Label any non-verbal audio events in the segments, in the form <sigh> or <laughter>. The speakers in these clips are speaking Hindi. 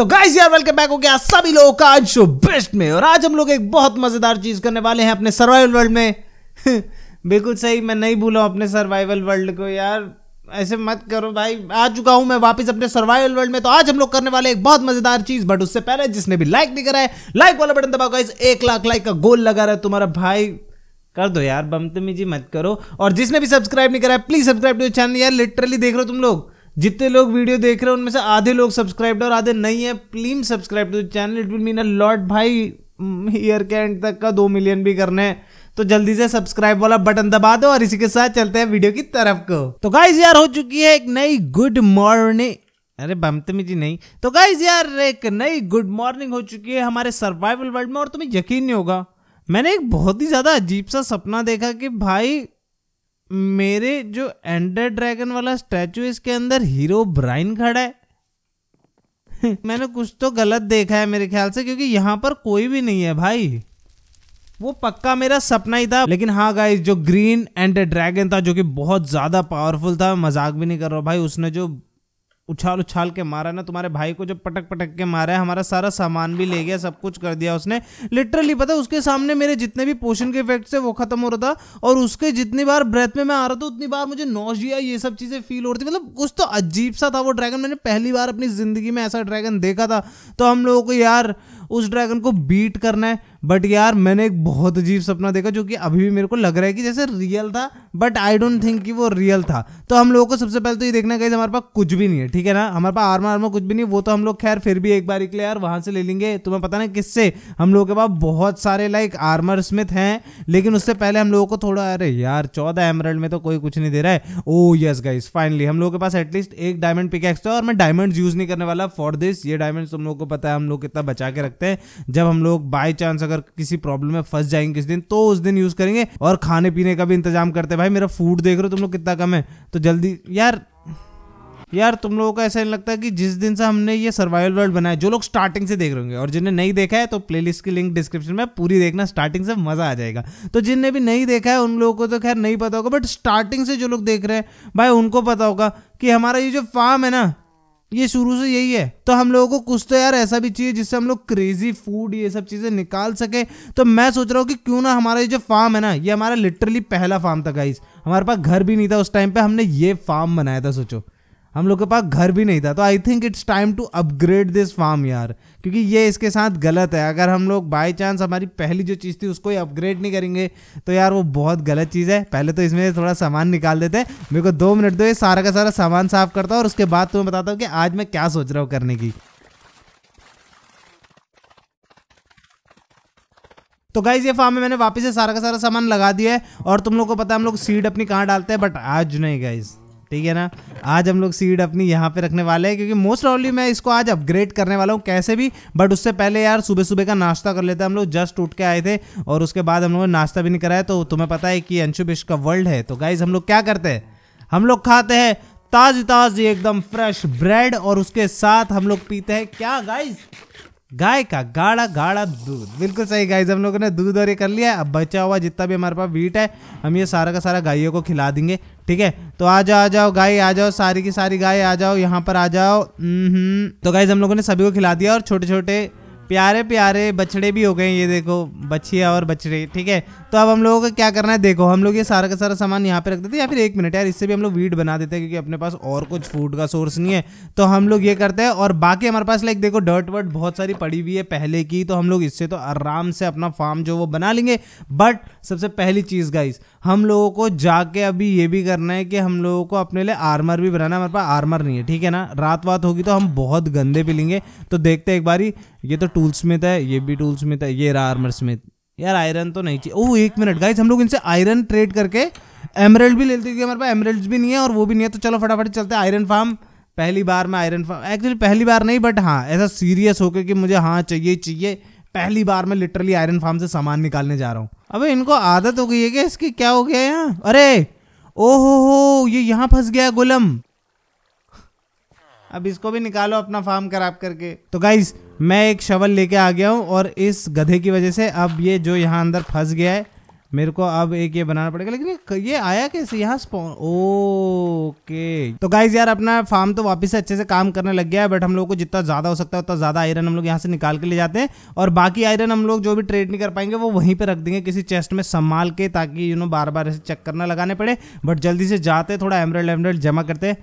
तो गाइस यार वेलकम बैक हो गया सभी लोगों का आज शो बेस्ट में और आज हम लोग एक बहुत मजेदार चीज करने वाले हैं अपने सर्वाइवल वर्ल्ड में <laughs> बिल्कुल सही मैं नहीं भूला अपने सर्वाइवल वर्ल्ड को यार ऐसे मत करो भाई आ चुका हूं मैं वापस अपने सर्वाइवल वर्ल्ड में तो आज हम लोग करने वाले एक बहुत मजेदार चीज बट उससे पहले जिसने भी लाइक नहीं करा है लाइक वाला बटन दबाओ गाइस एक लाख लाइक का गोल लगा रहा है तुम्हारा भाई कर दो यार जी मत करो और जिसने भी सब्सक्राइब नहीं करा है प्लीज सब्सक्राइब टू चैनल यार लिटरली देख रहे हो तुम लोग जितने लोग वीडियो देख रहे हैं उनमें से आधे लोग सब्सक्राइब और आधे नहीं है please subscribe to channel it will mean a lot भाई ईयर हम्म, के एंड तक का दो मिलियन भी करने हैं तो जल्दी से सब्सक्राइब वाला बटन दबा दो और इसी के साथ चलते हैं वीडियो की तरफ को तो गाइज यार हो चुकी है एक नई गुड मॉर्निंग अरे बमतमी जी नहीं तो गाइज यार एक नई गुड मॉर्निंग हो चुकी है हमारे सर्वाइवल वर्ल्ड में और तुम्हें यकीन नहीं होगा मैंने एक बहुत ही ज़्यादा अजीब सा सपना देखा कि भाई मेरे जो एंडर ड्रैगन वाला स्टैचू इसके अंदर हीरो ब्राइन खड़ा है <laughs> मैंने कुछ तो गलत देखा है मेरे ख्याल से क्योंकि यहाँ पर कोई भी नहीं है भाई वो पक्का मेरा सपना ही था लेकिन हाँ गाइस जो ग्रीन एंड ड्रैगन था जो कि बहुत ज़्यादा पावरफुल था मजाक भी नहीं कर रहा भाई उसने जो उछाल उछाल के मारा ना तुम्हारे भाई को जब पटक पटक के मारा है हमारा सारा सामान भी ले गया सब कुछ कर दिया उसने लिटरली पता उसके सामने मेरे जितने भी पोषण के इफेक्ट्स है वो खत्म हो रहा था और उसके जितनी बार ब्रेथ में मैं आ रहा था उतनी बार मुझे नौजिया ये सब चीज़ें फील हो रही थी मतलब कुछ तो अजीब सा था वो ड्रैगन मैंने पहली बार अपनी ज़िंदगी में ऐसा ड्रैगन देखा था तो हम लोगों को यार उस ड्रैगन को बीट करना है बट यार मैंने एक बहुत अजीब सपना देखा जो कि अभी भी मेरे को लग रहा है कि जैसे रियल था बट आई डोंट थिंक कि वो रियल था तो हम लोगों को सबसे पहले तो ये देखना कहीं हमारे पास कुछ भी नहीं है ठीक है ना हमारे पास आर्मा आर्मा कुछ भी नहीं वो तो हम लोग खैर फिर भी एक बार इकले यार वहाँ से ले लेंगे तुम्हें पता ना किससे हम लोगों के पास बहुत सारे लाइक आर्मर स्मिथ हैं लेकिन उससे पहले हम लोगों को थोड़ा अरे यार चौदह एमरल्ड में तो कोई कुछ नहीं दे रहा है ओ यस गाइस फाइनली हम लोगों के पास एटलीस्ट एक डायमंड पिकैक्स था और मैं डायमंड यूज नहीं करने वाला फॉर दिस ये डायमंड तुम लोग को पता है हम लोग कितना बचा के रखते सकते हैं जब हम लोग बाई चांस अगर किसी प्रॉब्लम में फंस जाएंगे किस दिन तो उस दिन यूज करेंगे और खाने पीने का भी इंतजाम करते हैं भाई मेरा फूड देख रहे हो तुम लोग कितना कम है तो जल्दी यार यार तुम लोगों को ऐसा नहीं लगता कि जिस दिन से हमने ये सर्वाइवल वर्ल्ड बनाया जो लोग स्टार्टिंग से देख रहे होंगे और जिन्हें नहीं देखा है तो प्लेलिस्ट की लिंक डिस्क्रिप्शन में पूरी देखना स्टार्टिंग से मजा आ जाएगा तो जिनने भी नहीं देखा है उन लोगों को तो खैर नहीं पता होगा बट स्टार्टिंग से जो लोग देख रहे हैं भाई उनको पता होगा कि हमारा ये जो फार्म है ना ये शुरू से यही है तो हम लोगों को कुछ तो यार ऐसा भी चाहिए जिससे हम लोग क्रेजी फूड ये सब चीज़ें निकाल सके तो मैं सोच रहा हूँ कि क्यों ना हमारा ये जो फार्म है ना ये हमारा लिटरली पहला फार्म था गाइस हमारे पास घर भी नहीं था उस टाइम पे हमने ये फार्म बनाया था सोचो हम लोग के पास घर भी नहीं था तो I think it's time to upgrade this farm यार क्योंकि ये इसके साथ गलत है अगर हम लोग बाई चांस हमारी पहली जो चीज़ थी उसको ही अपग्रेड नहीं करेंगे तो यार वो बहुत गलत चीज़ है पहले तो इसमें थोड़ा सामान निकाल देते हैं मेरे को दो मिनट दो ये सारा का सारा सामान साफ करता हूँ और उसके बाद तुम्हें बताता हूँ कि आज मैं क्या सोच रहा हूँ करने की तो गाइज ये फार्म में मैंने वापस से सारा का सारा सामान लगा दिया है और तुम लोग को पता है हम लोग सीड अपनी कहाँ डालते हैं बट आज नहीं गाइज़ ठीक है ना आज हम लोग सीड अपनी यहाँ पे रखने वाले हैं क्योंकि मोस्ट ऑफली मैं इसको आज अपग्रेड करने वाला हूँ कैसे भी बट उससे पहले यार सुबह सुबह का नाश्ता कर लेते हम लोग जस्ट उठ के आए थे और उसके बाद हम लोगों ने नाश्ता भी नहीं कराया तो तुम्हें पता है कि अंशुबिश का वर्ल्ड है तो गाइज हम लोग क्या करते हैं हम लोग खाते हैं ताजी ताजी एकदम फ्रेश ब्रेड और उसके साथ हम लोग पीते हैं क्या गाइज गाय का गाढ़ा गाढ़ा दूध बिल्कुल सही गाय हम लोगों ने दूध और ये कर लिया अब बचा हुआ जितना भी हमारे पास वीट है हम ये सारा का सारा गायों को खिला देंगे ठीक है तो आ जाओ आ जाओ गाय आ जाओ सारी की सारी गाय आ जाओ यहाँ पर आ जाओ हम्म, हम्म। तो गाय हम लोगों ने सभी को खिला दिया और छोटे छोटे प्यारे प्यारे बछड़े भी हो गए ये देखो बछिया और बछड़े ठीक है तो अब हम लोगों को क्या करना है देखो हम लोग ये सारा का सारा सामान यहाँ पे रख देते हैं या फिर एक मिनट यार इससे भी हम लोग वीट बना देते हैं क्योंकि अपने पास और कुछ फूड का सोर्स नहीं है तो हम लोग ये करते हैं और बाकी हमारे पास लाइक देखो डर्ट वर्ट बहुत सारी पड़ी हुई है पहले की तो हम लोग इससे तो आराम से अपना फार्म जो वो बना लेंगे बट सबसे पहली चीज़ गाइस हम लोगों को जाके अभी ये भी करना है कि हम लोगों को अपने लिए आर्मर भी बनाना है हमारे पास आर्मर नहीं है ठीक है ना रात वात होगी तो हम बहुत गंदे पिलेंगे तो देखते एक बारी ये तो टूल स्मिथ है ये भी टूल स्मिथ है ये रहा आर्मर स्मिथ यार आयरन तो नहीं चाहिए ओह एक मिनट गाइज हम लोग इनसे आयरन ट्रेड करके एमरल्ड भी ले लेते क्योंकि हमारे पास एमरल्ड भी नहीं है और वो भी नहीं है तो चलो फटाफट चलते हैं आयरन फार्म पहली बार मैं आयरन फार्म एक्चुअली पहली बार नहीं बट हाँ ऐसा सीरियस होकर कि मुझे हाँ चाहिए चाहिए पहली बार मैं लिटरली आयरन फार्म से सामान निकालने जा रहा हूँ अबे इनको आदत हो गई है क्या इसकी क्या हो गया यहाँ अरे ओहो हो ये यहाँ फंस गया गुलम अब इसको भी निकालो अपना फार्म खराब करके तो गाइज मैं एक शवल लेके आ गया हूँ और इस गधे की वजह से अब ये जो यहाँ अंदर फंस गया है मेरे को अब एक ये बनाना पड़ेगा लेकिन ये आया कैसे यहाँ स्पॉन ओके तो गाइज यार अपना फार्म तो वापस से अच्छे से काम करने लग गया है बट हम लोग को जितना ज़्यादा हो सकता है उतना ज़्यादा आयरन हम लोग यहाँ से निकाल के ले जाते हैं और बाकी आयरन हम लोग जो भी ट्रेड नहीं कर पाएंगे वो वहीं पर रख देंगे किसी चेस्ट में संभाल के ताकि यू नो बार बार ऐसे चक्कर ना लगाने पड़े बट जल्दी से जाते थोड़ा एमरल्ड एमरल्ड जमा करते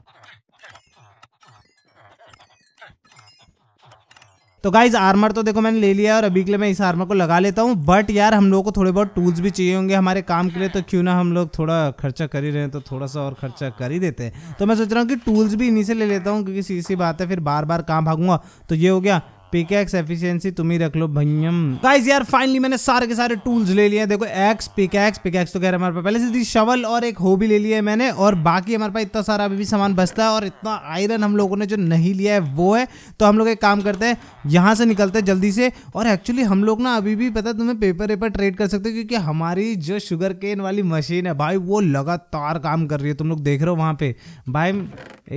तो गाइज आर्मर तो देखो मैंने ले लिया और अभी के लिए मैं इस आर्मर को लगा लेता हूँ बट यार हम लोग को थोड़े बहुत टूल्स भी चाहिए होंगे हमारे काम के लिए तो क्यों ना हम लोग थोड़ा खर्चा कर ही रहे हैं तो थोड़ा सा और खर्चा कर ही देते हैं तो मैं सोच रहा हूँ कि टूल्स भी इन्हीं से ले लेता हूँ क्योंकि सीधी सी बात है फिर बार बार काम भागूंगा तो ये हो गया पिकेक्स एफिशिएंसी तुम ही रख लो भैयम गाइस यार फाइनली मैंने सारे के सारे टूल्स ले लिए हैं देखो एक्स पिकेक्स पिकेक्स तो कह रहे हमारे पास पहले से शवल और एक हो भी ले लिया है मैंने और बाकी हमारे पास इतना सारा अभी भी सामान बचता है और इतना आयरन हम लोगों ने जो नहीं लिया है वो है तो हम लोग एक काम करते हैं यहाँ से निकलते हैं जल्दी से और एक्चुअली हम लोग ना अभी भी पता तुम्हें पेपर वेपर ट्रेड कर सकते हो क्योंकि हमारी जो शुगर केन वाली मशीन है भाई वो लगातार काम कर रही है तुम लोग देख रहे हो वहाँ पे भाई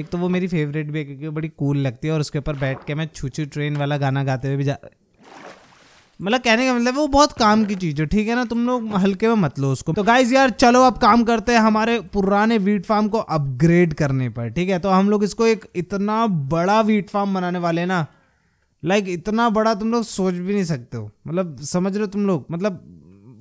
एक तो वो मेरी फेवरेट भी है क्योंकि बड़ी कूल लगती है और उसके ऊपर बैठ के मैं छूछू ट्रेन वाला वाला गाना गाते हुए भी जा मतलब कहने का मतलब वो बहुत काम की चीज़ है ठीक है ना तुम लोग हल्के में मत लो उसको तो गाइज यार चलो अब काम करते हैं हमारे पुराने वीट फार्म को अपग्रेड करने पर ठीक है तो हम लोग इसको एक इतना बड़ा वीट फार्म बनाने वाले ना लाइक इतना बड़ा तुम लोग सोच भी नहीं सकते हो मतलब समझ रहे हो तुम लोग मतलब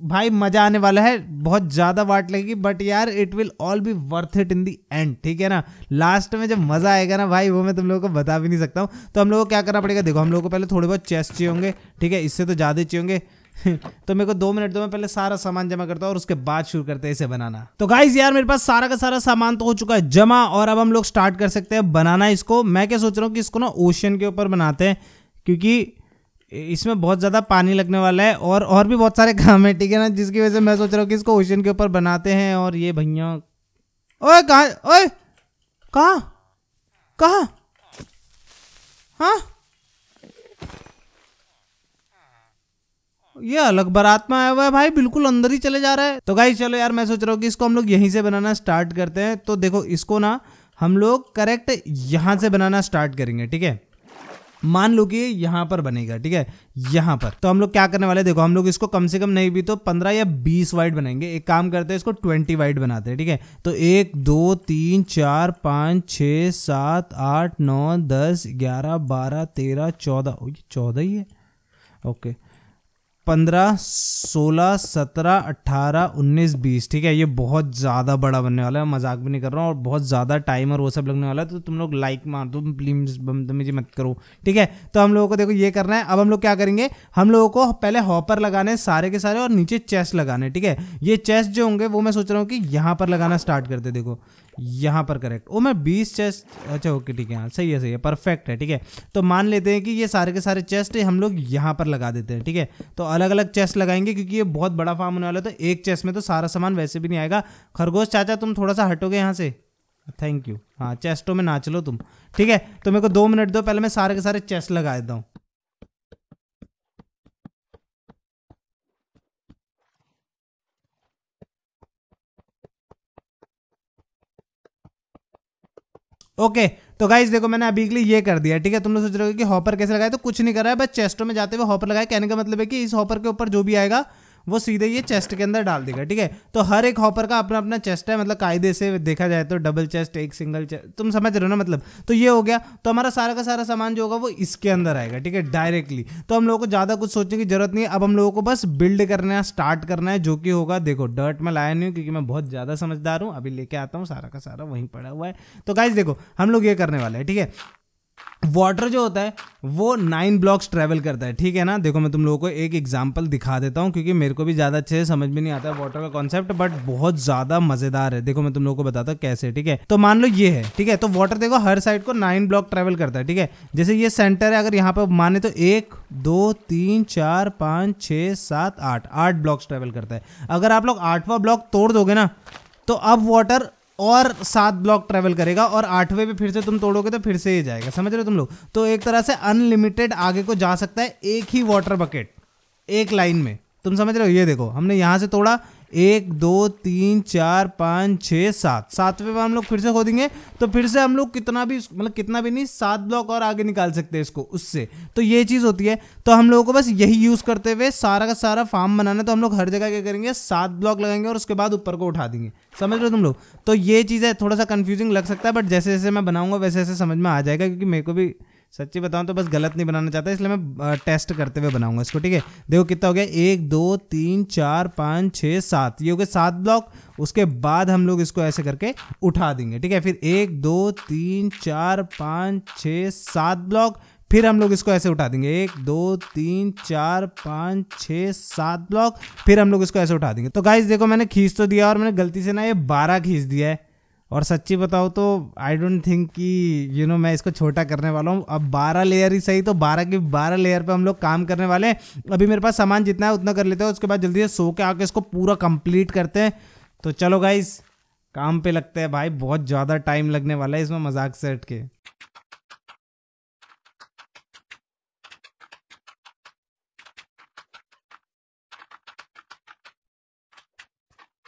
भाई मजा आने वाला है बहुत ज्यादा वाट लगेगी बट यार it will all be worth it in the end ठीक है ना लास्ट में जब मजा आएगा ना भाई वो मैं तुम लोगों को बता भी नहीं सकता हूँ तो हम लोग को क्या करना पड़ेगा देखो हम लोग को पहले थोड़े बहुत चेस्ट चाहिए होंगे ठीक है इससे तो ज्यादा चाहिए होंगे <laughs> तो मेरे को दो मिनट दो मैं पहले सारा सामान जमा करता हूँ और उसके बाद शुरू करते हैं इसे बनाना तो गाइज यार मेरे पास सारा का सारा सामान तो हो चुका है जमा और अब हम लोग स्टार्ट कर सकते हैं बनाना इसको मैं क्या सोच रहा हूँ कि इसको ना ओशियन के ऊपर बनाते हैं क्योंकि इसमें बहुत ज़्यादा पानी लगने वाला है और और भी बहुत सारे <laughs> काम है ठीक है ना जिसकी वजह से मैं सोच रहा हूँ कि इसको ओशन के ऊपर बनाते हैं और ये भैया ओए कहाँ ओए कहाँ कहाँ हाँ ये अलग बारात में आया हुआ है भाई बिल्कुल अंदर ही चले जा रहा है तो गाई चलो यार मैं सोच रहा हूँ कि इसको हम लोग यहीं से बनाना स्टार्ट करते हैं तो देखो इसको ना हम लोग करेक्ट यहाँ से बनाना स्टार्ट करेंगे ठीक है मान लो कि यहाँ पर बनेगा ठीक है यहाँ पर तो हम लोग क्या करने वाले देखो हम लोग इसको कम से कम नहीं भी तो पंद्रह या बीस वाइड बनाएंगे एक काम करते हैं इसको ट्वेंटी वाइड बनाते हैं ठीक है तो एक दो तीन चार पाँच छः सात आठ नौ दस ग्यारह बारह तेरह चौदह चौदह ही है ओके okay. पंद्रह सोलह सत्रह अट्ठारह उन्नीस बीस ठीक है ये बहुत ज़्यादा बड़ा बनने वाला है मजाक भी नहीं कर रहा हूँ और बहुत ज़्यादा टाइम और वो सब लगने वाला है तो तुम लोग लाइक मार दो प्लीज मुझे मत करो ठीक है तो हम लोगों को देखो ये करना है अब हम लोग क्या करेंगे हम लोगों को पहले हॉपर लगाने सारे के सारे और नीचे चेस्ट लगाने ठीक है ये चेस्ट जो होंगे वो मैं सोच रहा हूँ कि यहाँ पर लगाना स्टार्ट करते देखो यहाँ पर करेक्ट ओ मैं बीस चेस्ट अच्छा ओके ठीक है हाँ सही है सही है परफेक्ट है ठीक है तो मान लेते हैं कि ये सारे के सारे चेस्ट हम लोग यहाँ पर लगा देते हैं ठीक है तो अलग अलग चेस्ट लगाएंगे क्योंकि ये बहुत बड़ा फार्म होने वाला है तो एक चेस्ट में तो सारा सामान वैसे भी नहीं आएगा खरगोश चाचा तुम थोड़ा सा हटोगे यहाँ से थैंक यू हाँ चेस्टों तो में नाच लो तुम ठीक है तो मेरे को दो मिनट दो पहले मैं सारे के सारे चेस्ट लगा देता हूँ ओके तो गाइज देखो मैंने अभी के लिए ये कर दिया ठीक है तुम लोग सोच रहे हो कि हॉपर कैसे लगाए तो कुछ नहीं रहा है बस चेस्टों में जाते हुए हॉपर लगाए कहने का मतलब है कि इस हॉपर के ऊपर जो भी आएगा वो सीधे ये चेस्ट के अंदर डाल देगा ठीक है तो हर एक हॉपर का अपना अपना चेस्ट है मतलब कायदे से देखा जाए तो डबल चेस्ट एक सिंगल चेस्ट तुम समझ रहे हो ना मतलब तो ये हो गया तो हमारा सारा का सारा सामान जो होगा वो इसके अंदर आएगा ठीक है डायरेक्टली तो हम लोगों को ज़्यादा कुछ सोचने की जरूरत नहीं है अब हम लोगों को बस बिल्ड करना है स्टार्ट करना है जो कि होगा देखो डर्ट में लाया नहीं हूँ क्योंकि मैं बहुत ज़्यादा समझदार हूँ अभी लेके आता हूँ सारा का सारा वहीं पड़ा हुआ है तो गाइज देखो हम लोग ये करने वाले हैं ठीक है वाटर जो होता है वो नाइन ब्लॉक्स ट्रैवल करता है ठीक है ना देखो मैं तुम लोगों को एक एग्जांपल दिखा देता हूँ क्योंकि मेरे को भी ज़्यादा अच्छे से समझ में नहीं आता है वाटर का कॉन्सेप्ट बट बहुत ज़्यादा मज़ेदार है देखो मैं तुम लोगों को बताता हूँ कैसे ठीक है तो मान लो ये है ठीक है तो वाटर देखो हर साइड को नाइन ब्लॉक ट्रैवल करता है ठीक है जैसे ये सेंटर है अगर यहाँ पर माने तो एक दो तीन चार पाँच छः सात आठ आठ ब्लॉक्स ट्रैवल करता है अगर आप लोग आठवां ब्लॉक तोड़ दोगे ना तो अब वाटर और सात ब्लॉक ट्रेवल करेगा और आठवें पे फिर से तुम तोड़ोगे तो फिर से ही जाएगा समझ रहे हो तुम लोग तो एक तरह से अनलिमिटेड आगे को जा सकता है एक ही वाटर बकेट एक लाइन में तुम समझ रहे हो ये देखो हमने यहाँ से तोड़ा एक दो तीन चार पाँच छः सात सातवें बार हम लोग फिर से खोदेंगे तो फिर से हम लोग कितना भी मतलब कितना भी नहीं सात ब्लॉक और आगे निकाल सकते हैं इसको उससे तो ये चीज़ होती है तो हम लोगों को बस यही यूज़ करते हुए सारा का सारा फार्म बनाना तो हम लोग हर जगह क्या करेंगे सात ब्लॉक लगाएंगे और उसके बाद ऊपर को उठा देंगे समझ रहे हो तुम लोग तो ये चीज़ है थोड़ा सा कन्फ्यूजिंग लग सकता है बट जैसे जैसे मैं बनाऊँगा वैसे वैसे समझ में आ जाएगा क्योंकि मेरे को भी सच्ची बताऊँ तो बस गलत नहीं बनाना चाहता इसलिए मैं टेस्ट करते हुए बनाऊंगा इसको ठीक है देखो कितना हो गया एक दो तीन चार पाँच छः सात ये हो गए सात ब्लॉक उसके बाद हम लोग इसको ऐसे करके उठा देंगे ठीक है फिर एक दो तीन चार पाँच छः सात ब्लॉक फिर हम लोग इसको ऐसे उठा देंगे एक दो तीन चार पाँच छः सात ब्लॉक फिर हम लोग इसको ऐसे उठा देंगे तो गाइज देखो मैंने खींच तो दिया और मैंने गलती से ना ये बारह खींच दिया है और सच्ची बताओ तो आई डोंट थिंक कि यू नो मैं इसको छोटा करने वाला हूँ अब बारह लेयर ही सही तो बारह की बारह लेयर पर हम लोग काम करने वाले हैं अभी मेरे पास सामान जितना है उतना कर लेते हैं उसके बाद जल्दी से सो के आके इसको पूरा कंप्लीट करते हैं तो चलो गाइज काम पे लगते हैं भाई बहुत ज़्यादा टाइम लगने वाला है इसमें मजाक सेट के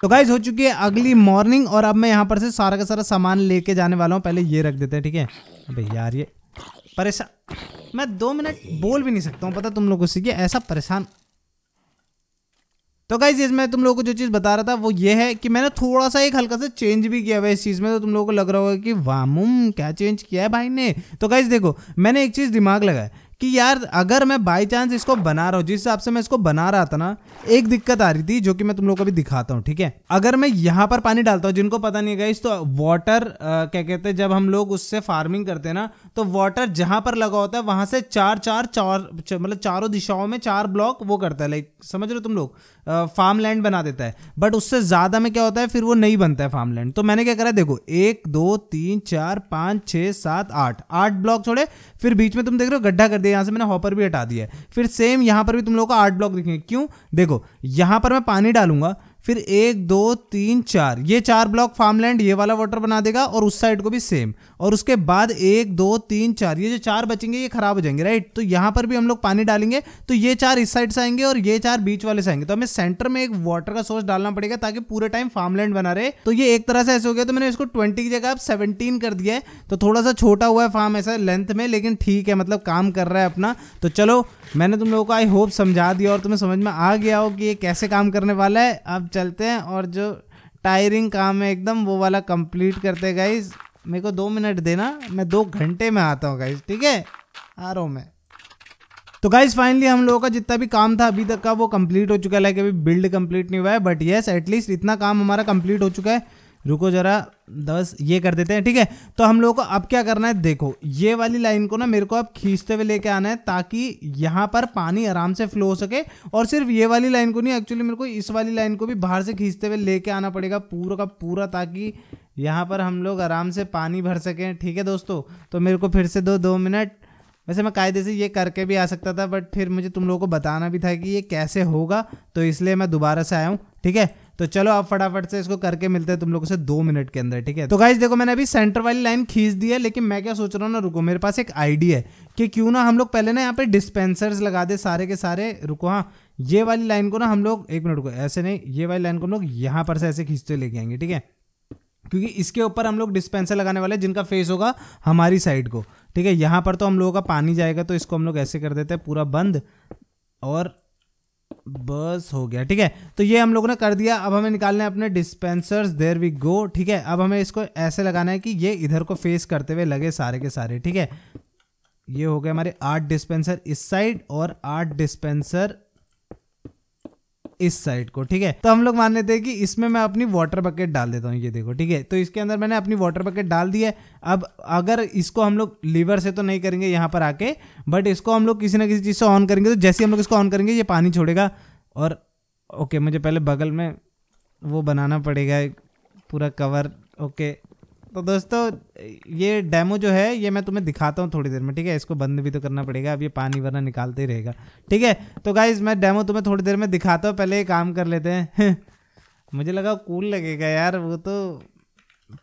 तो गाइज हो चुकी है अगली मॉर्निंग और अब मैं यहाँ पर से सारा का सारा सामान लेके जाने वाला हूँ पहले ये रख देते हैं ठीक है अबे यार ये परेशान मैं दो मिनट बोल भी नहीं सकता हूँ पता तुम लोगों से कि ऐसा परेशान तो गाइज इसमें तुम लोगों को जो चीज़ बता रहा था वो ये है कि मैंने थोड़ा सा एक हल्का सा चेंज भी किया हुआ इस चीज़ में तो तुम लोगों को लग रहा होगा कि वामुम क्या चेंज किया है भाई ने तो गाइज देखो मैंने एक चीज़ दिमाग लगाया कि यार अगर मैं बाई चांस इसको बना रहा हूँ जिस हिसाब से मैं इसको बना रहा था ना एक दिक्कत आ रही थी जो कि मैं तुम लोग को भी दिखाता हूँ ठीक है अगर मैं यहाँ पर पानी डालता हूँ जिनको पता नहीं गई तो वाटर क्या कहते हैं जब हम लोग उससे फार्मिंग करते हैं ना तो वाटर जहाँ पर लगा होता है वहाँ से चार चार चार मतलब चारों दिशाओं में चार ब्लॉक वो करता है लाइक समझ रहे हो तुम लोग फार्म लैंड बना देता है बट उससे ज़्यादा में क्या होता है फिर वो नहीं बनता है फार्म लैंड तो मैंने क्या करा देखो एक दो तीन चार पाँच छः सात आठ आठ ब्लॉक छोड़े फिर बीच में तुम देख रहे हो गड्ढा कर दिया यहाँ से मैंने हॉपर भी हटा दिया है फिर सेम यहाँ पर भी तुम लोग को आठ ब्लॉक दिखेंगे क्यों देखो यहाँ पर मैं पानी डालूंगा फिर एक दो तीन चार ये चार ब्लॉक फार्मलैंड ये वाला वाटर बना देगा और उस साइड को भी सेम और उसके बाद एक दो तीन चार ये जो चार बचेंगे ये खराब हो जाएंगे राइट तो यहाँ पर भी हम लोग पानी डालेंगे तो ये चार इस साइड से आएंगे और ये चार बीच वाले से आएंगे तो हमें सेंटर में एक वाटर का सोर्स डालना पड़ेगा ताकि पूरे टाइम फार्मलैंड बना रहे तो ये एक तरह से ऐसे हो गया तो मैंने इसको ट्वेंटी की जगह आप सेवनटीन कर दिया है तो थोड़ा सा छोटा हुआ है फार्म ऐसा लेंथ में लेकिन ठीक है मतलब काम कर रहा है अपना तो चलो मैंने तुम लोगों को आई होप समझा दिया और तुम्हें समझ में आ गया हो कि ये कैसे काम करने वाला है अब चलते हैं और जो टायरिंग काम है एकदम वो वाला कंप्लीट करते हैं गाइज मेरे को दो मिनट देना मैं दो घंटे में आता हूँ गाइज ठीक है आ रहा हूँ मैं तो गाइज फाइनली हम लोगों का जितना भी काम था अभी तक का वो कंप्लीट हो चुका है लाइक अभी बिल्ड कंप्लीट नहीं हुआ है बट येस एटलीस्ट इतना काम हमारा कंप्लीट हो चुका है रुको जरा बस ये कर देते हैं ठीक है तो हम लोगों को अब क्या करना है देखो ये वाली लाइन को ना मेरे को अब खींचते हुए लेके आना है ताकि यहाँ पर पानी आराम से फ्लो हो सके और सिर्फ ये वाली लाइन को नहीं एक्चुअली मेरे को इस वाली लाइन को भी बाहर से खींचते हुए लेके आना पड़ेगा पूरा का पूरा ताकि यहाँ पर हम लोग आराम से पानी भर सकें ठीक है दोस्तों तो मेरे को फिर से दो दो मिनट वैसे मैं कायदे से ये करके भी आ सकता था बट फिर मुझे तुम लोगों को बताना भी था कि ये कैसे होगा तो इसलिए मैं दोबारा से आया हूँ ठीक है तो चलो आप फटाफट से इसको करके मिलते हैं तुम लोगों से दो मिनट के अंदर ठीक है तो गाइज देखो मैंने अभी सेंटर वाली लाइन खींच दी है लेकिन मैं क्या सोच रहा हूँ ना रुको मेरे पास एक आइडिया है कि क्यों ना हम लोग पहले ना यहाँ पे डिस्पेंसर्स लगा दे सारे के सारे रुको हाँ ये वाली लाइन को ना हम लोग एक मिनट को ऐसे नहीं ये वाली लाइन को हम लोग यहाँ पर से ऐसे खींचते लेके आएंगे ठीक है क्योंकि इसके ऊपर हम लोग डिस्पेंसर लगाने वाले हैं जिनका फेस होगा हमारी साइड को ठीक है यहाँ पर तो हम लोगों का पानी जाएगा तो इसको हम लोग ऐसे कर देते हैं पूरा बंद और बस हो गया ठीक है तो ये हम लोगों ने कर दिया अब हमें निकालना है अपने डिस्पेंसर्स देर वी गो ठीक है अब हमें इसको ऐसे लगाना है कि ये इधर को फेस करते हुए लगे सारे के सारे ठीक है ये हो गए हमारे आठ डिस्पेंसर इस साइड और आठ डिस्पेंसर इस साइड को ठीक है तो हम लोग मान लेते हैं कि इसमें मैं अपनी वाटर बकेट डाल देता हूँ ये देखो ठीक है तो इसके अंदर मैंने अपनी वाटर बकेट डाल दी है अब अगर इसको हम लोग लीवर से तो नहीं करेंगे यहाँ पर आके बट इसको हम लोग किसी ना किसी चीज़ से ऑन करेंगे तो जैसे हम लोग इसको ऑन करेंगे ये पानी छोड़ेगा और ओके मुझे पहले बगल में वो बनाना पड़ेगा पूरा कवर ओके तो दोस्तों ये डेमो जो है ये मैं तुम्हें दिखाता हूँ थोड़ी देर में ठीक है इसको बंद भी तो करना पड़ेगा अब ये पानी वरना निकालते ही रहेगा ठीक है तो गाइज मैं डेमो तुम्हें थोड़ी देर में दिखाता हूँ पहले ये काम कर लेते हैं <laughs> मुझे लगा कूल लगेगा यार वो तो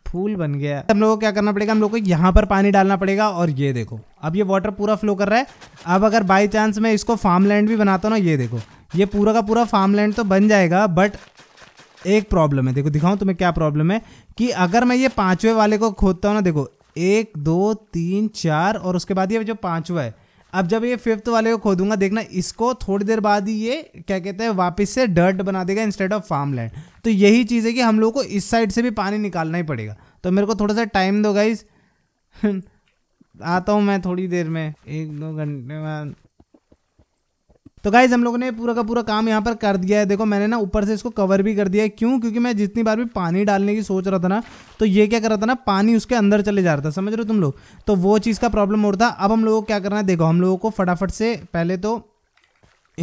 फूल बन गया हम लोगों को क्या करना पड़ेगा हम लोग को यहाँ पर पानी डालना पड़ेगा और ये देखो अब ये वाटर पूरा फ्लो कर रहा है अब अगर बाई चांस मैं इसको फार्म लैंड भी बनाता हूँ ना ये देखो ये पूरा का पूरा फार्म लैंड तो बन जाएगा बट एक प्रॉब्लम है देखो दिखाऊं तुम्हें क्या प्रॉब्लम है कि अगर मैं ये पांचवे वाले को खोदता हूँ ना देखो एक दो तीन चार और उसके बाद ये जो पांचवा है अब जब ये फिफ्थ वाले को खोदूंगा देखना इसको थोड़ी देर बाद ही ये क्या कहते हैं वापस से डर्ट बना देगा इंस्टेड ऑफ फार्म लैंड तो यही चीज़ है कि हम लोग को इस साइड से भी पानी निकालना ही पड़ेगा तो मेरे को थोड़ा सा टाइम दो गाइज <laughs> आता हूँ मैं थोड़ी देर में एक दो घंटे बाद तो गाइज हम लोगों ने पूरा का पूरा काम यहाँ पर कर दिया है देखो मैंने ना ऊपर से इसको कवर भी कर दिया है क्यों क्योंकि मैं जितनी बार भी पानी डालने की सोच रहा था ना तो ये क्या कर रहा था ना पानी उसके अंदर चले जा रहा था समझ रहे हो तुम लोग तो वो चीज़ का प्रॉब्लम हो रहा था अब हम लोगों को क्या करना है देखो हम लोगों को फटाफट से पहले तो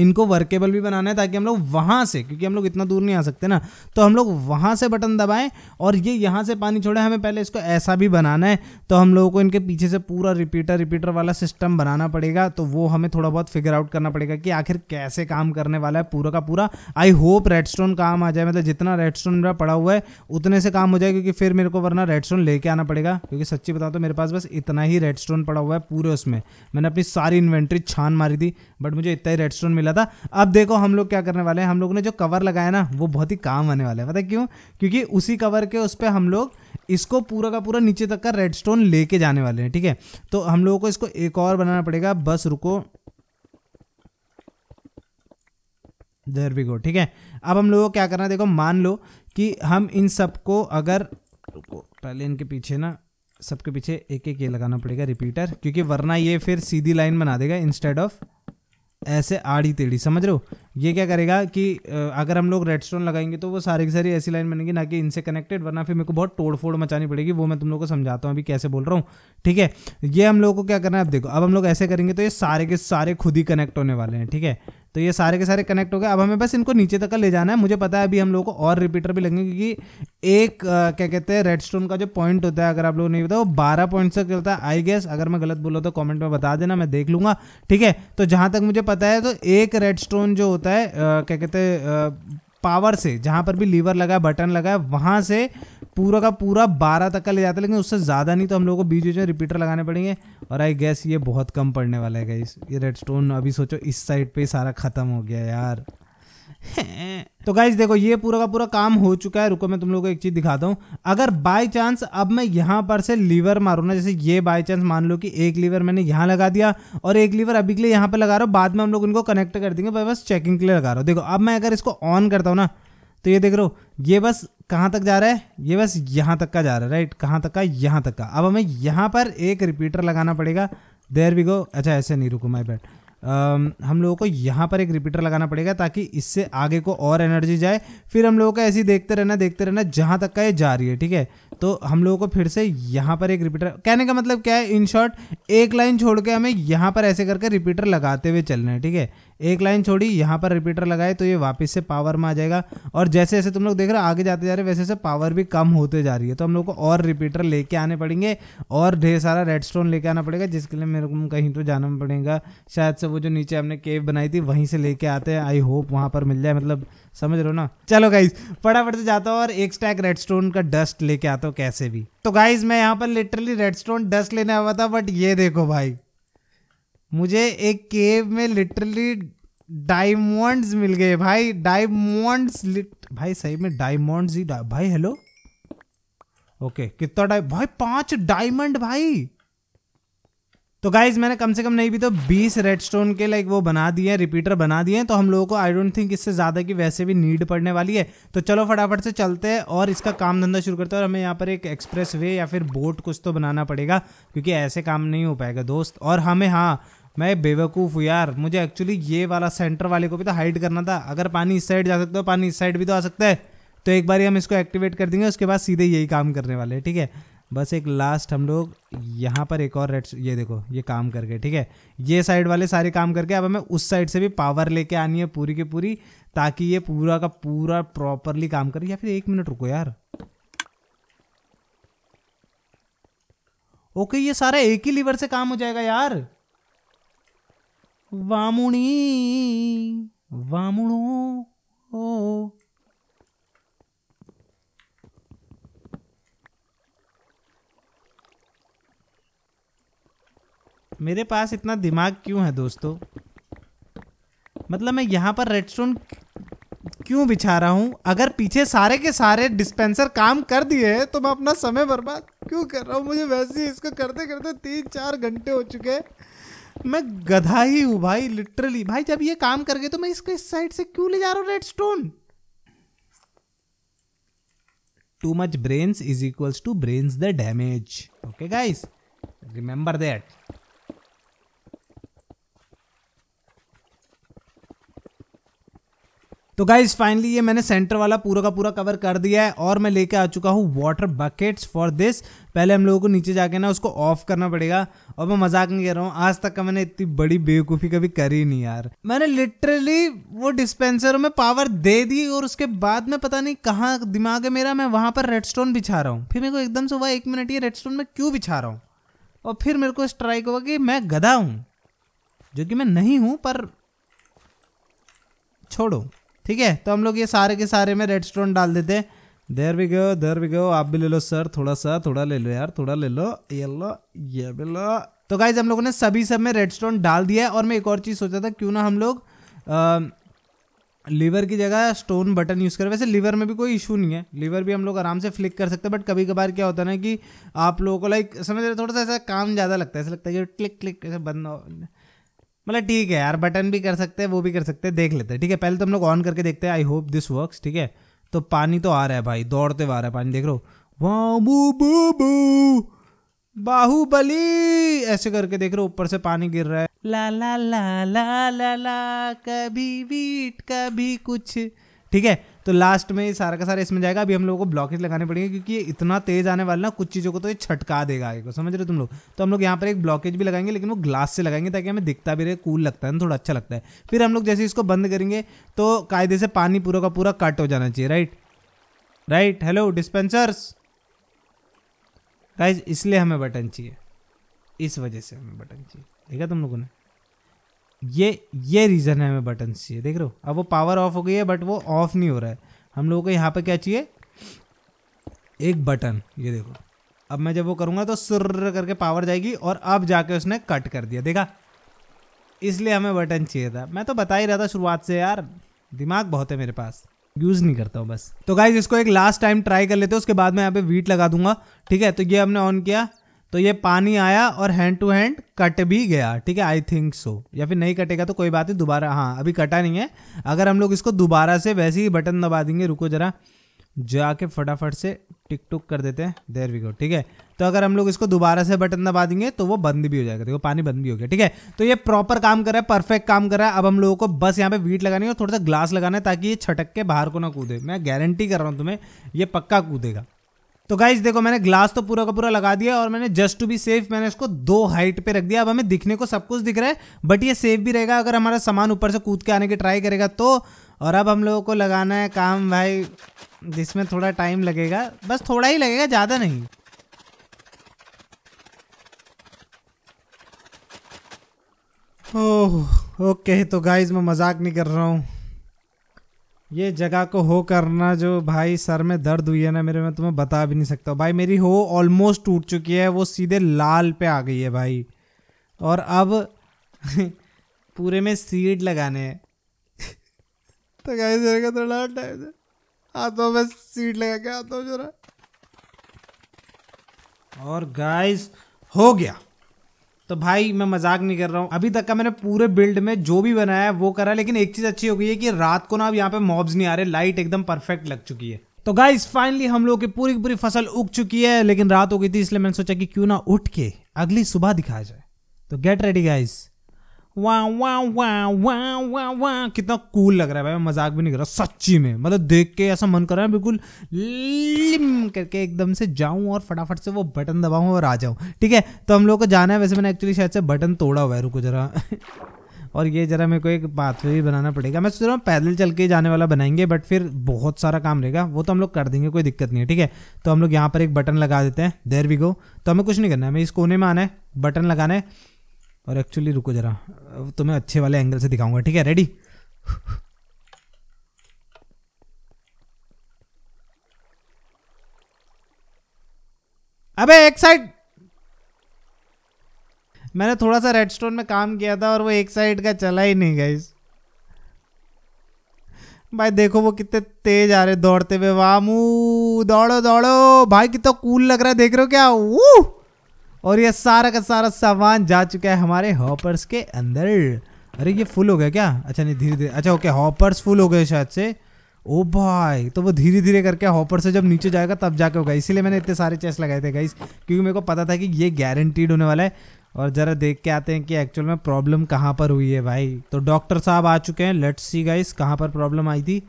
इनको वर्केबल भी बनाना है ताकि हम लोग वहाँ से क्योंकि हम लोग इतना दूर नहीं आ सकते ना तो हम लोग वहाँ से बटन दबाएं और ये यहाँ से पानी छोड़े हमें पहले इसको ऐसा भी बनाना है तो हम लोगों को इनके पीछे से पूरा रिपीटर रिपीटर वाला सिस्टम बनाना पड़ेगा तो वो हमें थोड़ा बहुत फिगर आउट करना पड़ेगा कि आखिर कैसे काम करने वाला है पूरा का पूरा आई होप रेड काम आ जाए मतलब जितना रेड मेरा पड़ा हुआ है उतने से काम हो जाए क्योंकि फिर मेरे को वरना रेड लेके आना पड़ेगा क्योंकि सच्ची बता तो मेरे पास बस इतना ही रेड पड़ा हुआ है पूरे उसमें मैंने अपनी सारी इन्वेंट्री छान मारी थी बट मुझे इतना ही रेड मिला मिला था अब देखो हम लोग क्या करने वाले हैं हम लोग ने जो कवर लगाया ना वो बहुत ही काम आने वाला है पता क्यों क्योंकि उसी कवर के उस पर हम लोग इसको पूरा का पूरा नीचे तक का रेड स्टोन लेके जाने वाले हैं ठीक है तो हम लोगों को इसको एक और बनाना पड़ेगा बस रुको देर वी गो ठीक है अब हम लोगों को क्या करना है देखो मान लो कि हम इन सबको अगर रुको पहले इनके पीछे ना सबके पीछे एक एक ये लगाना पड़ेगा रिपीटर क्योंकि वरना ये फिर सीधी लाइन बना देगा इंस्टेड ऑफ ऐसे आड़ी टेढ़ी समझ रहे हो ये क्या करेगा कि अगर हम लोग रेड स्टोन लगाएंगे तो वो सारी की सारी ऐसी लाइन बनेगी ना कि इनसे कनेक्टेड वरना फिर मेरे को बहुत तोड़ फोड़ मचानी पड़ेगी वो मैं तुम लोग को समझाता हूँ अभी कैसे बोल रहा हूँ ठीक है ये हम लोग को क्या करना है अब देखो अब हम लोग ऐसे करेंगे तो ये सारे के सारे खुद ही कनेक्ट होने वाले हैं ठीक है तो ये सारे के सारे कनेक्ट हो गए अब हमें बस इनको नीचे तक ले जाना है मुझे पता है अभी हम लोगों को और रिपीटर भी लगेंगे क्योंकि एक आ, क्या कहते हैं रेड स्टोन का जो पॉइंट होता है अगर आप लोग नहीं बताओ वो बारह पॉइंट से चलता है आई गेस अगर मैं गलत बोला तो कॉमेंट में बता देना मैं देख लूँगा ठीक है तो जहाँ तक मुझे पता है तो एक रेड स्टोन जो होता है आ, क्या कहते हैं पावर से जहाँ पर भी लीवर लगा है बटन लगा है वहाँ से पूरा का पूरा बारह तक का ले जाता है लेकिन उससे ज़्यादा नहीं तो हम लोग को बीच बीच में रिपीटर लगाने पड़ेंगे और आई गैस ये बहुत कम पड़ने वाला है गाइस ये रेड स्टोन अभी सोचो इस साइड ही सारा ख़त्म हो गया यार <laughs> तो गाइज देखो ये पूरा का पूरा काम हो चुका है रुको मैं तुम लोगों को एक चीज दिखाता हूँ अगर बाय चांस अब मैं यहाँ पर से लीवर मारू ना जैसे ये बाय चांस मान लो कि एक लीवर मैंने यहाँ लगा दिया और एक लीवर अभी के लिए यहाँ पर लगा रहा हूँ बाद में हम लोग इनको कनेक्ट कर देंगे बस चेकिंग के लिए लगा रहा हूँ देखो अब मैं अगर इसको ऑन करता हूँ ना तो ये देख रहे ये बस कहाँ तक जा रहा है ये बस यहाँ तक का जा रहा है राइट कहाँ तक का यहाँ तक का अब हमें यहाँ पर एक रिपीटर लगाना पड़ेगा देर वी गो अच्छा ऐसे नहीं रुको माई बैट हम लोगों को यहाँ पर एक रिपीटर लगाना पड़ेगा ताकि इससे आगे को और एनर्जी जाए फिर हम लोगों को ऐसे ही देखते रहना देखते रहना जहाँ तक का ये जा रही है ठीक है तो हम लोगों को फिर से यहाँ पर एक रिपीटर कहने का मतलब क्या है इन शॉर्ट एक लाइन छोड़ के हमें यहाँ पर ऐसे करके रिपीटर लगाते हुए चलना है ठीक है एक लाइन छोड़ी यहाँ पर रिपीटर लगाए तो ये वापस से पावर में आ जाएगा और जैसे जैसे तुम लोग देख रहे हो आगे जाते जा रहे वैसे वैसे पावर भी कम होते जा रही है तो हम लोग को और रिपीटर लेके आने पड़ेंगे और ढेर सारा रेड स्टोन लेके आना पड़ेगा जिसके लिए मेरे को कहीं तो जाना पड़ेगा शायद से वो जो नीचे हमने केव बनाई थी वहीं से लेके आते हैं आई होप वहाँ पर मिल जाए मतलब समझ रहे हो ना चलो गाइज फटाफट से जाता हूँ और एक स्टैक रेडस्टोन का डस्ट लेके आता हूँ कैसे भी तो गाइज मैं यहाँ पर लिटरली रेडस्टोन डस्ट लेने आया था बट ये देखो भाई मुझे एक केव में लिटरली डायमंड्स मिल गए भाई डायमंड्स भाई सही में डायमंड्स ही डा, भाई हेलो ओके कितना डाय भाई पांच डायमंड भाई तो गाइज मैंने कम से कम नहीं भी तो 20 रेडस्टोन के लाइक वो बना दिए हैं रिपीटर बना दिए हैं तो हम लोगों को आई डोंट थिंक इससे ज़्यादा की वैसे भी नीड पड़ने वाली है तो चलो फटाफट से चलते हैं और इसका काम धंधा शुरू करते हैं और हमें यहाँ पर एक एक्सप्रेस वे या फिर बोट कुछ तो बनाना पड़ेगा क्योंकि ऐसे काम नहीं हो पाएगा दोस्त और हमें हाँ मैं बेवकूफ़ हूँ यार मुझे एक्चुअली ये वाला सेंटर वाले को भी तो हाइड करना था अगर पानी इस साइड जा सकता है तो पानी इस साइड भी तो आ सकता है तो एक बार हम इसको एक्टिवेट कर देंगे उसके बाद सीधे यही काम करने वाले हैं ठीक है बस एक लास्ट हम लोग यहाँ पर एक और रेड ये देखो ये काम करके ठीक है ये साइड वाले सारे काम करके अब हमें उस साइड से भी पावर लेके आनी है पूरी की पूरी ताकि ये पूरा का पूरा प्रॉपरली काम करे या फिर एक मिनट रुको यार ओके ये सारा एक ही लीवर से काम हो जाएगा यार वामुणी वामुणो ओ मेरे पास इतना दिमाग क्यों है दोस्तों मतलब मैं यहाँ पर रेडस्टोन क्यों बिछा रहा हूँ अगर पीछे सारे के सारे डिस्पेंसर काम कर दिए हैं तो मैं अपना समय बर्बाद क्यों कर रहा हूँ मुझे वैसे ही इसको करते करते तीन चार घंटे हो चुके हैं मैं गधा ही हूँ भाई लिटरली भाई जब ये काम कर गए तो मैं इसके इस साइड से क्यों ले जा रहा हूँ redstone too much brains is equals to brains the damage okay guys remember that तो गाइज फाइनली ये मैंने सेंटर वाला पूरा का पूरा कवर कर दिया है और मैं लेके आ चुका हूँ वाटर बकेट्स फॉर दिस पहले हम लोगों को नीचे जाके ना उसको ऑफ करना पड़ेगा और मैं मजाक नहीं कर रहा हूँ आज तक का मैंने इतनी बड़ी बेवकूफ़ी कभी करी नहीं यार मैंने लिटरली वो डिस्पेंसर में पावर दे दी और उसके बाद में पता नहीं कहाँ दिमाग है मेरा मैं वहाँ पर स्टोन बिछा रहा हूँ फिर मेरे को एकदम से हुआ एक मिनट ये स्टोन में क्यों बिछा रहा हूँ और फिर मेरे को स्ट्राइक हुआ कि मैं गधा हूँ जो कि मैं नहीं हूँ पर छोड़ो ठीक है तो हम लोग ये सारे के सारे में रेड स्टोन डाल देते देर भी गो देर भी गो आप भी ले लो सर थोड़ा सा थोड़ा ले लो यार थोड़ा ले लो ये लो ये भी लो तो गाइज हम लोगों ने सभी सब में रेड स्टोन डाल दिया है और मैं एक और चीज़ सोचा था क्यों ना हम लोग आ, लीवर की जगह स्टोन बटन यूज़ करें वैसे लीवर में भी कोई इशू नहीं है लीवर भी हम लोग आराम से फ्लिक कर सकते हैं बट कभी कभार क्या होता है ना कि आप लोगों को लाइक समझ रहे थोड़ा सा ऐसा काम ज़्यादा लगता है ऐसा लगता है कि क्लिक क्लिक ऐसे बंद मतलब ठीक है यार बटन भी कर सकते हैं वो भी कर सकते हैं देख लेते हैं ठीक है पहले तो हम लोग ऑन करके देखते हैं आई होप दिस वर्क ठीक है तो पानी तो आ रहा है भाई दौड़ते हुए आ रहा है पानी देख लो बाहुबली ऐसे करके देख रहे हो ऊपर से पानी गिर रहा है ला ला ला ला ला ला कभी बीट कभी कुछ ठीक है तो लास्ट में सारा का सारा इसमें जाएगा अभी हम लोगों को ब्लॉकेज लगाने पड़ेंगे क्योंकि ये इतना तेज आने वाला ना कुछ चीज़ों को तो ये छटका देगा आगे को समझ रहे हो तुम लोग तो हम लोग यहाँ पर एक ब्लॉकेज भी लगाएंगे लेकिन वो ग्लास से लगाएंगे ताकि हमें दिखता भी रहे कूल लगता है ना थोड़ा अच्छा लगता है फिर हम लोग जैसे इसको बंद करेंगे तो कायदे से पानी पूरा का पूरा कट हो जाना चाहिए right right hello dispensers guys इसलिए हमें बटन चाहिए इस वजह से हमें बटन चाहिए ठीक है तुम लोगों ने ये ये रीज़न है हमें बटन चाहिए देख रहे हो अब वो पावर ऑफ हो गई है बट वो ऑफ नहीं हो रहा है हम लोगों को यहाँ पर क्या चाहिए एक बटन ये देखो अब मैं जब वो करूँगा तो सुर्र करके पावर जाएगी और अब जाके उसने कट कर दिया देखा इसलिए हमें बटन चाहिए था मैं तो बता ही रहा था शुरुआत से यार दिमाग बहुत है मेरे पास यूज़ नहीं करता हूँ बस तो गाइज इसको एक लास्ट टाइम ट्राई कर लेते हैं उसके बाद मैं यहाँ पे वीट लगा दूंगा ठीक है तो ये हमने ऑन किया तो ये पानी आया और हैंड टू हैंड कट भी गया ठीक है आई थिंक सो या फिर नहीं कटेगा तो कोई बात नहीं दोबारा हाँ अभी कटा नहीं है अगर हम लोग इसको दोबारा से वैसे ही बटन दबा देंगे रुको जरा जाके फटाफट से टिक टुक कर देते हैं देर वी गो ठीक है तो अगर हम लोग इसको दोबारा से बटन दबा देंगे तो वो बंद भी हो जाएगा देखो पानी बंद भी हो गया ठीक है तो ये प्रॉपर काम कर रहा है परफेक्ट काम कर रहा है अब हम लोगों को बस यहाँ पे वीट लगानी है और थोड़ा सा ग्लास लगाना है ताकि ये छटक के बाहर को ना कूदे मैं गारंटी कर रहा हूँ तुम्हें ये पक्का कूदेगा तो गाइज देखो मैंने ग्लास तो पूरा का पूरा लगा दिया और मैंने जस्ट टू बी सेफ मैंने इसको दो हाइट पे रख दिया अब हमें दिखने को सब कुछ दिख रहा है बट ये सेफ भी रहेगा अगर हमारा सामान ऊपर से कूद के आने की ट्राई करेगा तो और अब हम लोगों को लगाना है काम भाई जिसमें थोड़ा टाइम लगेगा बस थोड़ा ही लगेगा ज़्यादा नहीं ओह ओके तो गाइज मैं मजाक नहीं कर रहा हूँ ये जगह को हो करना जो भाई सर में दर्द हुई है ना मेरे में तुम्हें तो बता भी नहीं सकता भाई मेरी हो ऑलमोस्ट टूट चुकी है वो सीधे लाल पे आ गई है भाई और अब <laughs> पूरे में सीड लगाने हैं <laughs> तो गाइस मेरे को थोड़ा टाइम से हाथों में सीड लगा के आता हूँ जरा और गाइस हो गया तो भाई मैं मजाक नहीं कर रहा हूँ अभी तक का मैंने पूरे बिल्ड में जो भी बनाया है वो करा लेकिन एक चीज अच्छी हो गई है कि रात को ना अब यहाँ पे मॉब्स नहीं आ रहे लाइट एकदम परफेक्ट लग चुकी है तो गाइज फाइनली हम लोग की पूरी पूरी फसल उग चुकी है लेकिन रात हो गई थी इसलिए मैंने सोचा कि क्यों ना उठ के अगली सुबह दिखाया जाए तो गेट रेडी गाइज वाह वाह वाह वाह वाह वाह कितना कूल लग रहा है भाई मजाक भी नहीं कर रहा सच्ची में मतलब देख के ऐसा मन कर रहा है बिल्कुल लिम करके एकदम से जाऊं और फटाफट से वो बटन दबाऊं और आ जाऊं ठीक है तो हम लोग को जाना है वैसे मैंने एक्चुअली शायद से बटन तोड़ा हुआ है रुको जरा <laughs> और ये ज़रा मेरे को एक पाथवे भी बनाना पड़ेगा मैं सोच रहा हूँ पैदल चल के जाने वाला बनाएंगे बट फिर बहुत सारा काम रहेगा वो तो हम लोग कर देंगे कोई दिक्कत नहीं है ठीक है तो हम लोग यहाँ पर एक बटन लगा देते हैं देर वी गो तो हमें कुछ नहीं करना है हमें इस कोने में आना है बटन लगाना है और एक्चुअली रुको ज़रा तो मैं अच्छे वाले एंगल से दिखाऊंगा ठीक है रेडी अबे एक साइड मैंने थोड़ा सा रेडस्टोन में काम किया था और वो एक साइड का चला ही नहीं गाइस भाई देखो वो कितने तेज आ रहे दौड़ते हुए वामू दौड़ो दौड़ो भाई कितना तो कूल लग रहा है देख रहे हो क्या वो और ये सारा का सारा सामान जा चुका है हमारे हॉपर्स के अंदर अरे ये फुल हो गया क्या अच्छा नहीं धीरे धीरे अच्छा ओके हॉपर्स फुल हो गए शायद से ओ भाई तो वो धीरे धीरे करके हॉपर से जब नीचे जाएगा तब जाके होगा इसीलिए मैंने इतने सारे चेस्ट लगाए थे गाइस क्योंकि मेरे को पता था कि ये गारंटीड होने वाला है और ज़रा देख के आते हैं कि एक्चुअल में प्रॉब्लम कहाँ पर हुई है भाई तो डॉक्टर साहब आ चुके हैं लेट्स सी गाइस कहाँ पर प्रॉब्लम आई थी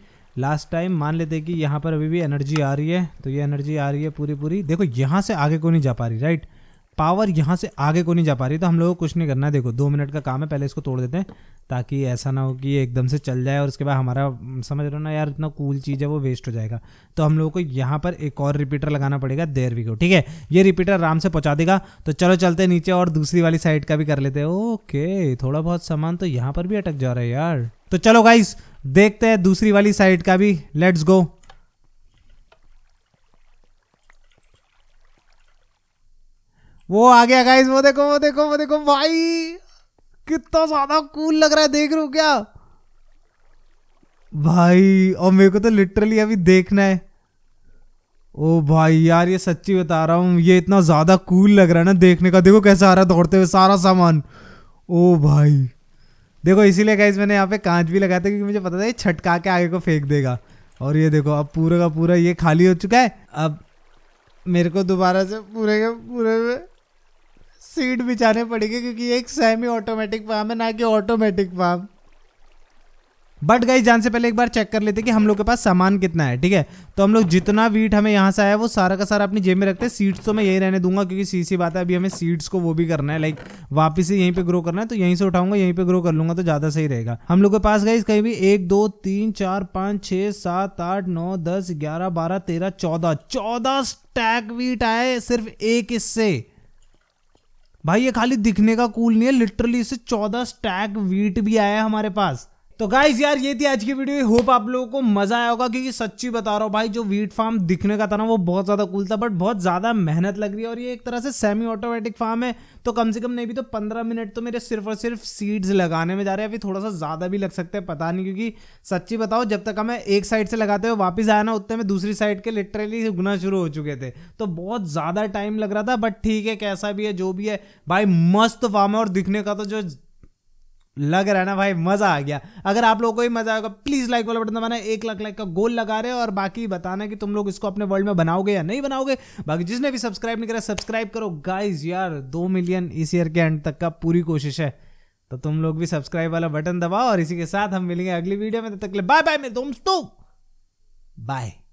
लास्ट टाइम मान लेते कि यहाँ पर अभी भी एनर्जी आ रही है तो ये एनर्जी आ रही है पूरी पूरी देखो यहाँ से आगे को नहीं जा पा रही राइट right? पावर यहाँ से आगे को नहीं जा पा रही तो हम लोग को कुछ नहीं करना है देखो दो मिनट का काम है पहले इसको तोड़ देते हैं ताकि ऐसा ना हो कि ये एकदम से चल जाए और उसके बाद हमारा समझ रहे हो ना यार इतना कूल चीज़ है वो वेस्ट हो जाएगा तो हम लोगों को यहाँ पर एक और रिपीटर लगाना पड़ेगा देर भी को ठीक है ये रिपीटर आराम से पहुँचा देगा तो चलो चलते नीचे और दूसरी वाली साइड का भी कर लेते हैं ओके थोड़ा बहुत सामान तो यहाँ पर भी अटक जा रहा है यार तो चलो गाइस देखते हैं दूसरी वाली साइड का भी लेट्स गो वो आ गया गाइस वो देखो वो देखो वो देखो भाई कितना ज्यादा कूल लग रहा है देख रहे क्या भाई और मेरे को तो लिटरली अभी देखना है ओ भाई यार ये सच्ची बता रहा हूँ ये इतना ज़्यादा कूल लग रहा है ना देखने का देखो कैसे आ रहा है दौड़ते हुए सारा सामान ओ भाई देखो इसीलिए गाइज मैंने यहाँ पे कांच भी लगाया था क्योंकि मुझे पता था ये छटका के आगे को फेंक देगा और ये देखो अब पूरा का पूरा ये खाली हो चुका है अब मेरे को दोबारा से पूरे के पूरे में सीट बिछाने पड़ेगी क्योंकि एक सेमी ऑटोमेटिक फार्म है ना कि ऑटोमेटिक फार्म बट गई जान से पहले एक बार चेक कर लेते कि हम लोग के पास सामान कितना है ठीक है तो हम लोग जितना वीट हमें यहाँ से आया वो सारा का सारा अपनी जेब में रखते हैं सीड्स तो मैं यही रहने दूंगा क्योंकि सी सी बात है अभी हमें सीड्स को वो भी करना है लाइक वापस से यहीं पे ग्रो करना है तो यहीं से उठाऊंगा यहीं पर ग्रो कर लूंगा तो ज़्यादा सही रहेगा हम लोग के पास गई कहीं भी एक दो तीन चार पाँच छः सात आठ नौ दस ग्यारह बारह तेरह चौदह चौदह स्टैक वीट आए सिर्फ एक इससे भाई ये खाली दिखने का कूल नहीं है लिटरली इससे चौदह स्टैक वीट भी आया है हमारे पास तो गाइज यार ये थी आज की वीडियो होप आप लोगों को मजा आया होगा क्योंकि सच्ची बता रहा हूँ भाई जो वीट फार्म दिखने का था ना वो बहुत ज्यादा कूल था बट बहुत ज्यादा मेहनत लग रही है और ये एक तरह से सेमी ऑटोमेटिक फार्म है तो कम से कम नहीं भी तो पंद्रह मिनट तो मेरे सिर्फ और सिर्फ सीड्स लगाने में जा रहे हैं अभी थोड़ा सा ज्यादा भी लग सकते हैं पता नहीं क्योंकि सच्ची बताओ जब तक हमें एक साइड से लगाते हुए वापस आया ना उतने में दूसरी साइड के लिटरली उगना शुरू हो चुके थे तो बहुत ज्यादा टाइम लग रहा था बट ठीक है कैसा भी है जो भी है भाई मस्त फार्म है और दिखने का तो जो लग रहा है ना भाई मजा आ गया अगर आप लोगों को भी मजा आएगा प्लीज लाइक वाला बटन दबाना एक लाख लाइक का गोल लगा रहे हो और बाकी बताना कि तुम लोग इसको अपने वर्ल्ड में बनाओगे या नहीं बनाओगे बाकी जिसने भी सब्सक्राइब नहीं करा सब्सक्राइब करो गाइज यार दो मिलियन इस ईयर के एंड तक का पूरी कोशिश है तो तुम लोग भी सब्सक्राइब वाला बटन दबाओ और इसी के साथ हम मिलेंगे अगली वीडियो में तब तक बाय बाय मेरे दोस्तों बाय